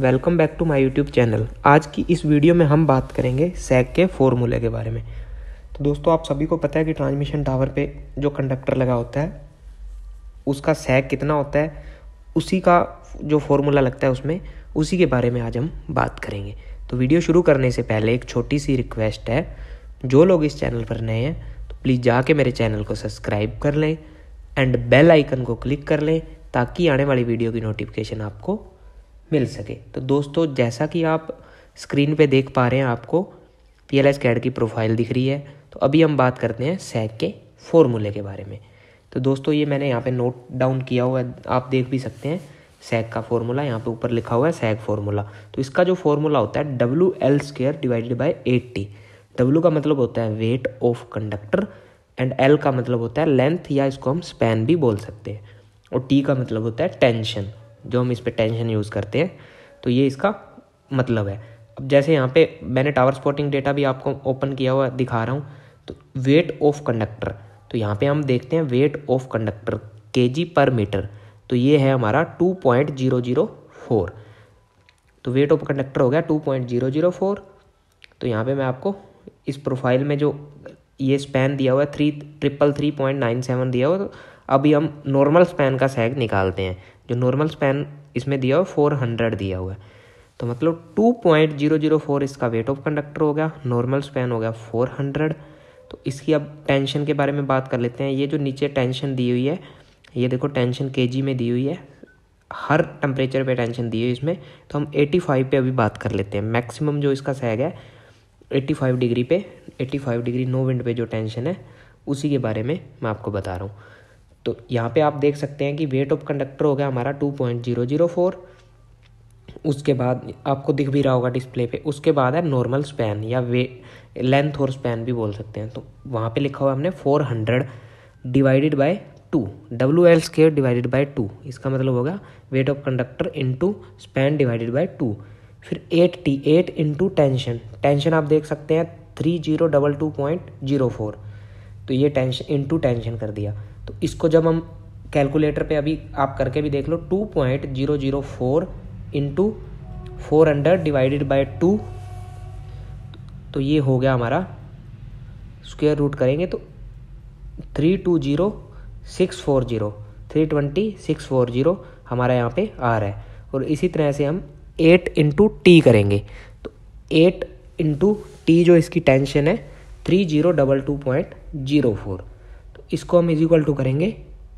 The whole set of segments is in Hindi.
welcome back to my YouTube channel आज की इस वीडियो में हम बात करेंगे सैक के फॉर्मूले के बारे में तो दोस्तों आप सभी को पता है कि ट्रांसमिशन टावर पे जो कंडक्टर लगा होता है उसका सैक कितना होता है उसी का जो फॉर्मूला लगता है उसमें उसी के बारे में आज हम बात करेंगे तो वीडियो शुरू करने से पहले एक छोटी सी रिक्वेस्ट है जो लोग इस चैनल पर नए हैं प्लीज़ जाके मेरे चैनल को सब्सक्राइब कर लें एंड बेल आइकन को क्लिक कर लें ताकि आने वाली वीडियो की नोटिफिकेशन आपको मिल सके तो दोस्तों जैसा कि आप स्क्रीन पे देख पा रहे हैं आपको पी एल एस कैड की प्रोफाइल दिख रही है तो अभी हम बात करते हैं सैक के फॉर्मूले के बारे में तो दोस्तों ये मैंने यहाँ पे नोट डाउन किया हुआ है आप देख भी सकते हैं सैक का फॉर्मूला यहाँ पे ऊपर लिखा हुआ है सैक फॉर्मूला तो इसका जो फॉर्मूला होता है W L square divided by eight T W का मतलब होता है weight of conductor and L का मतलब होता है लेंथ या इसको हम स्पैन भी बोल सकते हैं और टी का मतलब होता है टेंशन जो हम इस पर टेंशन यूज़ करते हैं तो ये इसका मतलब है अब जैसे यहाँ पे मैंने टावर स्पॉटिंग डेटा भी आपको ओपन किया हुआ दिखा रहा हूँ तो वेट ऑफ कंडक्टर तो यहाँ पे हम देखते हैं वेट ऑफ कंडक्टर के जी पर मीटर तो ये है हमारा two point zero zero four तो वेट ऑफ कंडक्टर हो गया two point zero zero four तो यहाँ पे मैं आपको इस प्रोफाइल में जो ये स्पैन दिया हुआ है three triple three point nine seven दिया हुआ तो अभी हम नॉर्मल स्पैन का सैग निकालते हैं जो नॉर्मल स्पैन इसमें दिया हुआ फोर हंड्रेड दिया हुआ है तो मतलब two point zero zero four इसका वेट ऑफ कंडक्टर हो गया नॉर्मल स्पैन हो गया फोर हंड्रेड तो इसकी अब टेंशन के बारे में बात कर लेते हैं ये जो नीचे टेंशन दी हुई है ये देखो टेंशन के जी में दी हुई है हर टेम्परेचर पे टेंशन दी हुई है इसमें तो हम एटी फाइव पे अभी बात कर लेते हैं मैक्सिमम जो इसका सैग है 85 डिग्री पे 85 डिग्री नो विंड पे जो टेंशन है उसी के बारे में मैं आपको बता रहा हूँ तो यहाँ पे आप देख सकते हैं कि वेट ऑफ कंडक्टर हो गया हमारा 2.004 उसके बाद आपको दिख भी रहा होगा डिस्प्ले पे उसके बाद है नॉर्मल स्पैन या वे लेंथ और स्पैन भी बोल सकते हैं तो वहाँ पे लिखा हुआ हमने 400 divided by two W L square divided by two इसका मतलब होगा weight of conductor into span divided by two फिर eight T eight into tension tension आप देख सकते हैं three zero double two point zero four तो ये टेंशन इंटू टेंशन कर दिया तो इसको जब हम कैलकुलेटर पे अभी आप करके भी देख लो two point zero zero four into four hundred divided by two तो ये हो गया हमारा स्क्वेयर रूट करेंगे तो three two zero six four zero three twenty six four zero हमारा यहाँ पे आ रहा है और इसी तरह से हम एट इंटू टी करेंगे तो एट इंटू टी जो इसकी टेंशन है three zero double two point zero four तो इसको हम इजिक्वल टू करेंगे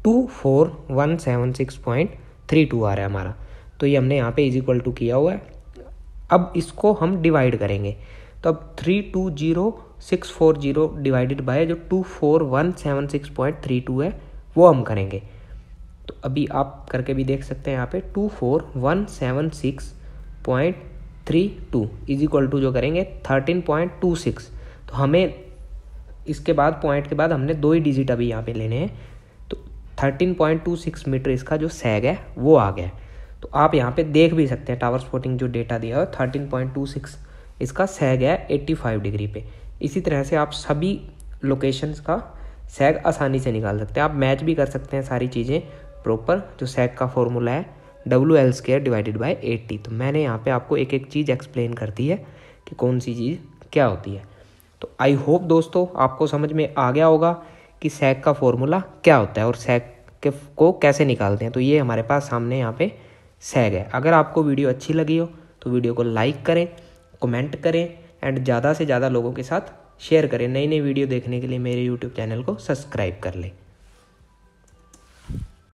two four one seven six point three two आ रहा है हमारा तो ये हमने यहाँ पे इज इक्वल टू किया हुआ है अब इसको हम डिवाइड करेंगे तो अब three two zero six four zero divided by जो two four one seven six point three two है वो हम करेंगे तो अभी आप करके भी देख सकते हैं यहाँ पे two four one seven six point three two is equal to जो करेंगे थर्टीन पॉइंट टू सिक्स तो हमें इसके बाद पॉइंट के बाद हमने दो ही डिजिट अभी यहाँ पे लेने हैं तो thirteen point two six meter इसका जो सैग है वो आ गया तो आप यहाँ पे देख भी सकते हैं टावर स्पोर्टिंग जो डेटा दिया है थर्टीन पॉइंट टू सिक्स इसका सैग है एट्टी फाइव डिग्री पे इसी तरह से आप सभी लोकेशंस का सैग आसानी से निकाल सकते हैं आप मैच भी कर सकते हैं सारी चीज़ें प्रॉपर जो सैग का फॉर्मूला है W L square divided by eight T T तो मैंने यहाँ पे आपको एक एक चीज़ एक्सप्लेन कर दी है कि कौन सी चीज़ क्या होती है तो आई होप दोस्तों आपको समझ में आ गया होगा कि सैक का फॉर्मूला क्या होता है और सैक के को कैसे निकालते हैं तो ये हमारे पास सामने यहाँ पे सैग है अगर आपको वीडियो अच्छी लगी हो तो वीडियो को लाइक करें कमेंट करें एंड ज़्यादा से ज़्यादा लोगों के साथ शेयर करें नई नई वीडियो देखने के लिए मेरे यूट्यूब चैनल को सब्सक्राइब कर लें